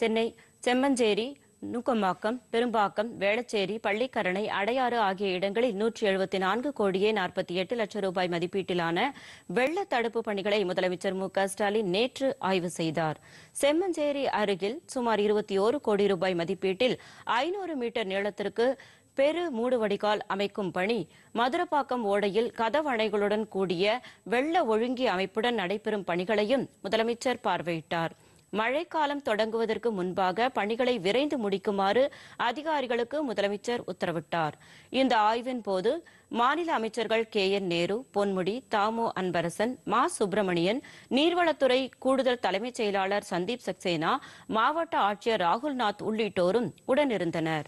சென்னை செம்மஞ்சேரி நூக்கம்பாக்கம் பெரும்பாக்கம் வேளச்சேரி பள்ளிக்கரணை அடையாறு ஆகிய இடங்களில் நூற்றி எழுபத்தி நான்கு கோடியே நாற்பத்தி எட்டு லட்சம் ரூபாய் மதிப்பீட்டிலான வெள்ள தடுப்பு பணிகளை முதலமைச்சர் மு க ஸ்டாலின் நேற்று ஆய்வு செய்தார் செம்மஞ்சேரி அருகில் சுமார் இருபத்தி ஓரு கோடி ரூபாய் மதிப்பீட்டில் ஐநூறு மீட்டர் நீளத்திற்கு பெரு மூடுவடிகால் அமைக்கும் பணி மதுரப்பாக்கம் ஓடையில் கதவணைகளுடன் கூடிய வெள்ள ஒழுங்கி அமைப்புடன் நடைபெறும் பணிகளையும் முதலமைச்சர் பார்வையிட்டாா் மழைக்காலம் தொடங்குவதற்கு முன்பாக பணிகளை விரைந்து முடிக்குமாறு அதிகாரிகளுக்கு முதலமைச்சர் உத்தரவிட்டார் இந்த ஆய்வின் போது மாநில அமைச்சர்கள் கே என் நேரு பொன்முடி தாமோ அன்பரசன் மா சுப்பிரமணியன் நீர்வளத்துறை கூடுதல் தலைமைச் செயலாளர் சந்தீப் சக்சேனா மாவட்ட ஆட்சியர் ராகுல்நாத் உள்ளிட்டோரும் உடனிருந்தனா்